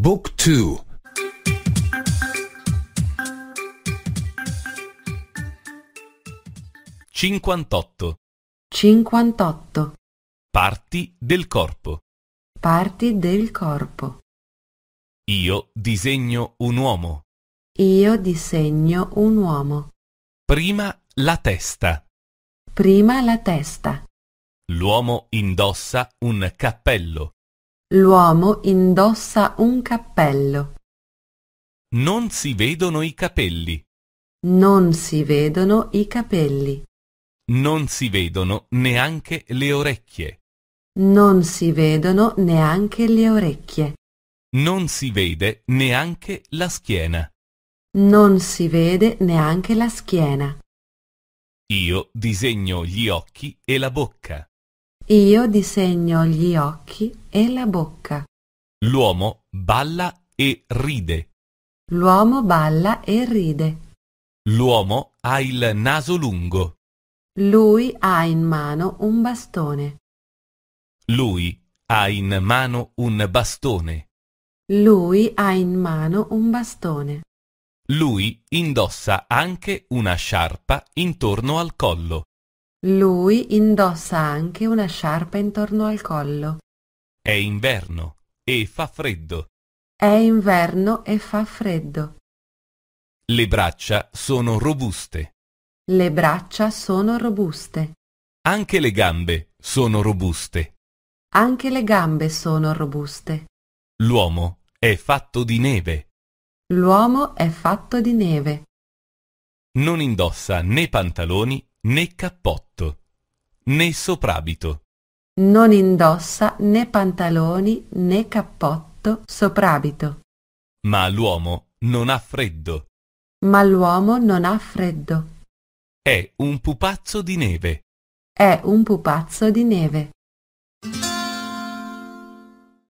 Book 2 58 58 Parti del corpo Parti del corpo Io disegno un uomo Io disegno un uomo Prima la testa Prima la testa L'uomo indossa un cappello L'uomo indossa un cappello. Non si vedono i capelli. Non si vedono i capelli. Non si vedono neanche le orecchie. Non si vedono neanche le orecchie. Non si vede neanche la schiena. Non si vede neanche la schiena. Io disegno gli occhi e la bocca. Io disegno gli occhi e la bocca. L'uomo balla e ride. L'uomo balla e ride. L'uomo ha il naso lungo. Lui ha in mano un bastone. Lui ha in mano un bastone. Lui ha in mano un bastone. Lui indossa anche una sciarpa intorno al collo. Lui indossa anche una sciarpa intorno al collo. È inverno e fa freddo. È inverno e fa freddo. Le braccia sono robuste. Le braccia sono robuste. Anche le gambe sono robuste. Anche le gambe sono robuste. L'uomo è fatto di neve. L'uomo è fatto di neve. Non indossa né pantaloni né cappotto, né soprabito. Non indossa né pantaloni né cappotto, soprabito. Ma l'uomo non ha freddo. Ma l'uomo non ha freddo. È un pupazzo di neve. È un pupazzo di neve.